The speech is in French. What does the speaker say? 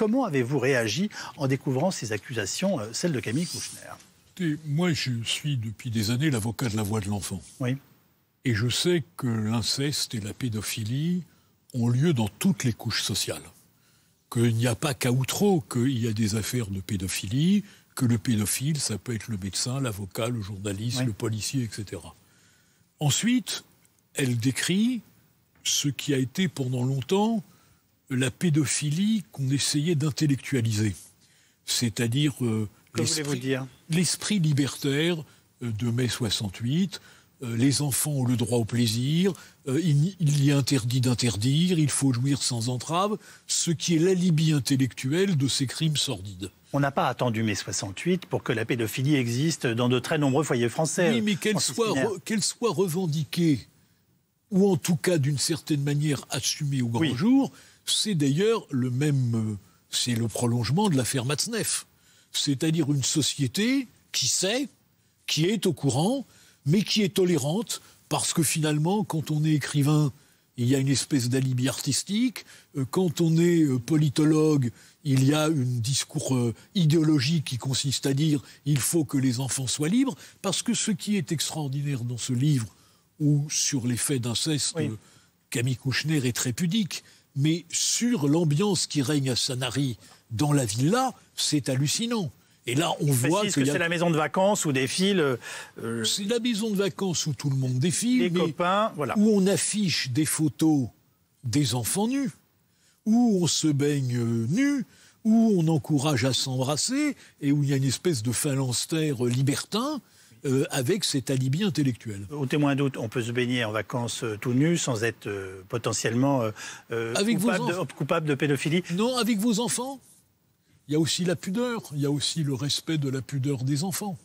Comment avez-vous réagi en découvrant ces accusations, euh, celles de Camille Kouchner Moi, je suis depuis des années l'avocat de la voix de l'enfant. Oui. Et je sais que l'inceste et la pédophilie ont lieu dans toutes les couches sociales. Qu'il n'y a pas qu'à Outreau qu'il y a des affaires de pédophilie, que le pédophile, ça peut être le médecin, l'avocat, le journaliste, le policier, etc. Ensuite, elle décrit ce qui a été pendant longtemps la pédophilie qu'on essayait d'intellectualiser, c'est-à-dire euh, l'esprit libertaire euh, de mai 68. Euh, les enfants ont le droit au plaisir, il, y a interdit d'interdire, il faut jouir sans entrave, ce qui est l'alibi intellectuel de ces crimes sordides. On n'a pas attendu mai 68 pour que la pédophilie existe dans de très nombreux foyers français. Oui, mais qu'elle soit, revendiquée, ou en tout cas d'une certaine manière assumée au grand jour, c'est d'ailleurs le même, euh, c'est le prolongement de l'affaire Matzneff, c'est-à-dire une société qui sait, qui est au courant, mais qui est tolérante, parce que finalement, quand on est écrivain, il y a une espèce d'alibi artistique, euh, quand on est euh, politologue, il y a un discours idéologique qui consiste à dire il faut que les enfants soient libres, parce que ce qui est extraordinaire dans ce livre, ou sur les faits d'inceste, Camille Kouchner est très pudique, mais sur l'ambiance qui règne à Sanary dans la villa, c'est hallucinant. Et là, on voit que, c'est la maison de vacances où défile. Euh, euh... C'est la maison de vacances où tout le monde défile. Les copains, voilà. Où on affiche des photos des enfants nus, où on se baigne euh, nu, où on encourage à s'embrasser et où il y a une espèce de phalanstère euh, libertin euh, avec cet alibi intellectuel. Au témoin d'août, on peut se baigner en vacances euh, tout nu sans être euh, potentiellement coupable de pédophilie Non, avec vos enfants. Il y a aussi la pudeur, il y a aussi le respect de la pudeur des enfants.